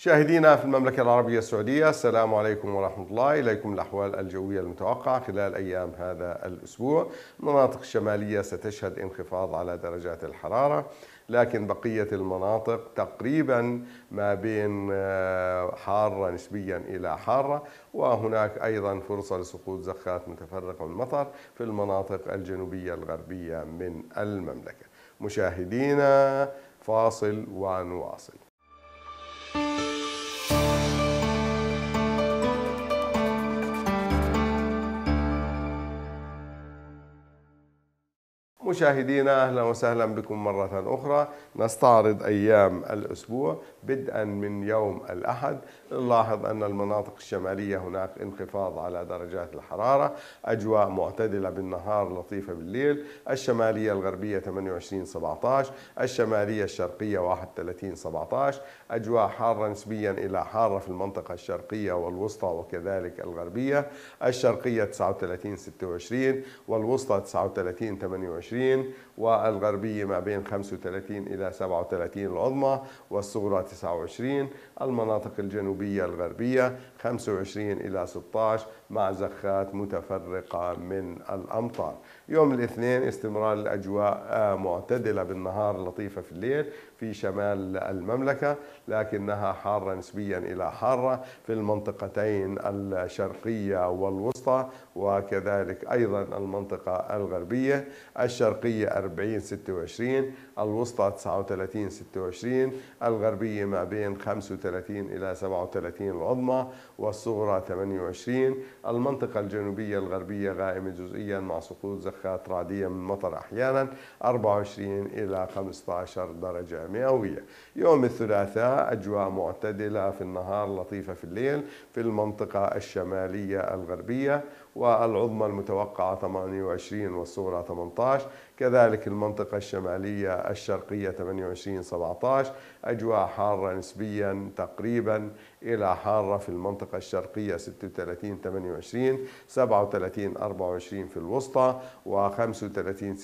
مشاهدينا في المملكة العربية السعودية السلام عليكم ورحمة الله إليكم الأحوال الجوية المتوقعة خلال أيام هذا الأسبوع المناطق الشمالية ستشهد انخفاض على درجات الحرارة لكن بقية المناطق تقريبا ما بين آه، حارة نسبيا إلى حارة وهناك أيضا فرصة لسقوط زخات متفرقة من المطر في المناطق الجنوبية الغربية من المملكة مشاهدينا فاصل ونواصل مشاهدينا اهلا وسهلا بكم مره اخرى نستعرض ايام الاسبوع بدءا من يوم الاحد نلاحظ ان المناطق الشماليه هناك انخفاض على درجات الحراره اجواء معتدله بالنهار لطيفه بالليل الشماليه الغربيه 28 17 الشماليه الشرقيه 31 17 اجواء حاره نسبيا الى حاره في المنطقه الشرقيه والوسطى وكذلك الغربيه الشرقيه 39 26 والوسطى 39 28 30 والغربية ما بين 35 إلى 37 العظمى والصغرى 29 المناطق الجنوبية الغربية 25 إلى 16 مع زخات متفرقة من الأمطار يوم الاثنين استمرار الأجواء آه، معتدلة بالنهار لطيفة في الليل في شمال المملكة لكنها حارة نسبيا إلى حارة في المنطقتين الشرقية والوسطى وكذلك أيضا المنطقة الغربية الشرقية الشرقية 40 26 الوسطى 39 26 الغربية ما بين 35 إلى 37 العظمى والصغرى 28 المنطقة الجنوبية الغربية غائمة جزئيا مع سقوط زخات رعدية من مطر أحيانا 24 إلى 15 درجة مئوية يوم الثلاثاء أجواء معتدلة في النهار لطيفة في الليل في المنطقة الشمالية الغربية والعظمى المتوقعة 28 والصغرى 18 كذلك المنطقة الشمالية الشرقية 28 17 أجواء حارة نسبيا تقريبا إلى حارة في المنطقة الشرقية 36 28 37 24 في الوسطى و35 36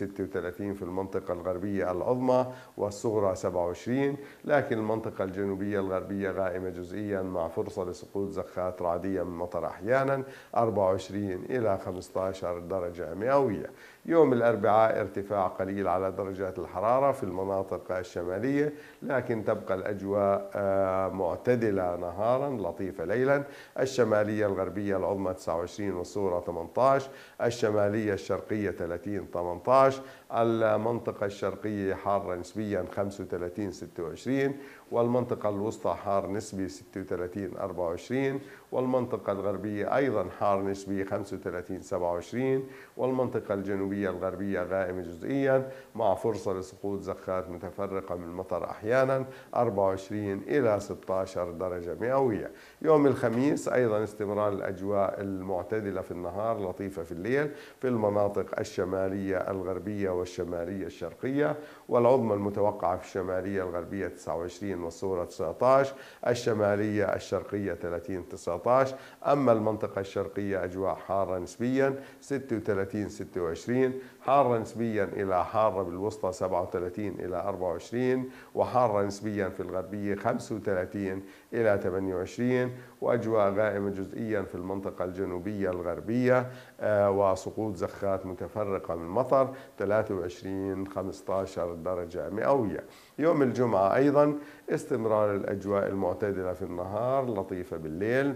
في المنطقة الغربية العظمى والصغرى 27 لكن المنطقة الجنوبية الغربية غائمة جزئيا مع فرصة لسقوط زخات رعدية من مطر أحيانا 24 إلى 15 درجة مئوية يوم الأربعاء ارتفاع قليل على درجات الحرارة في المناطق الشمالية لكن تبقى الأجواء آه، معتدلة نهارا لطيفة ليلا الشمالية الغربية العظمى 29 والصورة 18 الشمالية الشرقية 30 18 المنطقة الشرقية حارة نسبيا 35 26 والمنطقة الوسطى حار نسبي 36 24 والمنطقة الغربية أيضا حار نسبي 35 27 والمنطقة الجنوبية الغربية غائمة جزئيا مع فرصة لسقوط زخات متفرقة من المطر أحيانا 24 إلى 16 درجة مئوية يوم الخميس أيضا استمرار الأجواء المعتدلة في النهار لطيفة في الليل في المناطق الشمالية الغربية والشمالية الشرقية والعظمى المتوقعة في الشمالية الغربية 29 30 والصورة 19 الشمالية الشرقية 30 19 أما المنطقة الشرقية أجواء حارة نسبيا 36 26 حارة نسبيا إلى حارة بالوسطى 37 إلى 24 وحارة نسبيا في الغربية 35 إلى 28 وأجواء غائمة جزئيا في المنطقة الجنوبية الغربية آه، وسقوط زخات متفرقة من مطر 23 15 درجة مئوية يوم الجمعة أيضا استمرار الأجواء المعتدلة في النهار لطيفة بالليل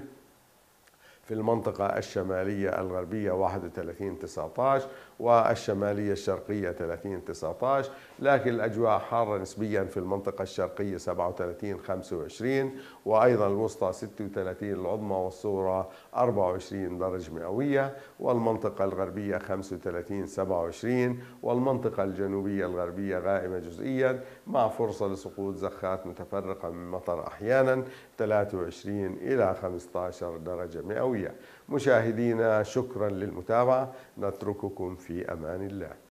في المنطقة الشمالية الغربية 31 19 والشمالية الشرقية 30 19 لكن الأجواء حارة نسبيا في المنطقة الشرقية 37 25 وأيضا الوسطى 36 العظمى والصورة 24 درجة مئوية والمنطقة الغربية 35 27 والمنطقة الجنوبية الغربية غائمة جزئيا مع فرصة لسقوط زخات متفرقة من مطر أحيانا 23 إلى 15 درجة مئوية مشاهدينا شكرا للمتابعة نترككم في أمان الله